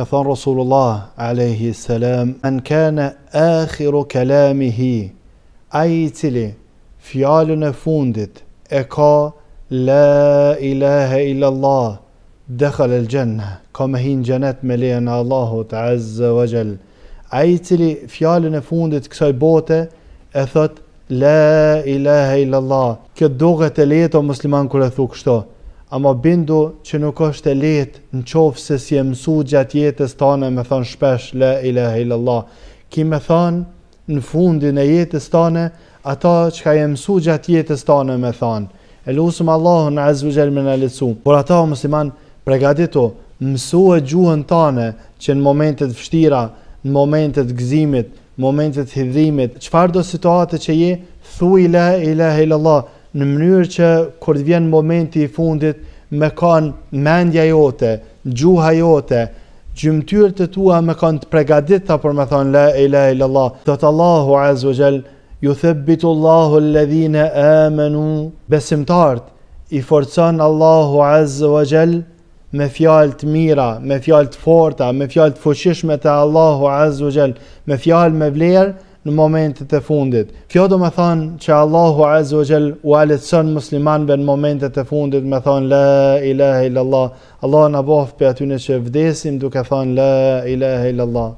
ka thënë Rasulullah alayhi salam an kana akhiru kalamihi ai cili fjalën e fundit e ka la ilaha illallah allah dakhala al janna ka me hin xhenet me lejen e allahut azza wa jall ai cili fjalën e fundit kësaj bote e thot la ilaha illa allah kjo duhet e lejo musliman kur e thu kështu ama bindu që nuk është e letë në qofë se si e mësu gjatë jetës të anë e me thonë shpesh le ilaha illallah. Ki me thonë në fundin e jetës të anë, ata që ka e mësu gjatë jetës të anë e me thonë. Elusum Allahun në azvijel me në lecu. Por ata o musliman pregatito, mësu e gjuhën të anë që në momentet fështira, në momentet gëzimit, në momentet hidhimit, qëfar do situate që je, thuj i le ilaha illallah në mënyrë që kur të vjen momenti i fundit me kanë mendja jote, gjuha jote, gjymtyrët e tua me kanë të pregadit për me thonë la ilaha illallah. e Allahu Azu Gjell, ju thëbbitu Allahu lëdhine amenu besimtart, i forcon Allahu Azu Gjell me fjalë të mira, me fjalë të forta, me fjalë të fuqishme të Allahu Azu Gjell, me fjalë me vlerë, në momentet e fundit. Kjo do me thonë që Allahu Azu e Gjell u alitësën muslimanve në momentet e fundit me thonë La ilaha illallah. Allah në bofë për aty që vdesim duke thonë La ilaha illallah.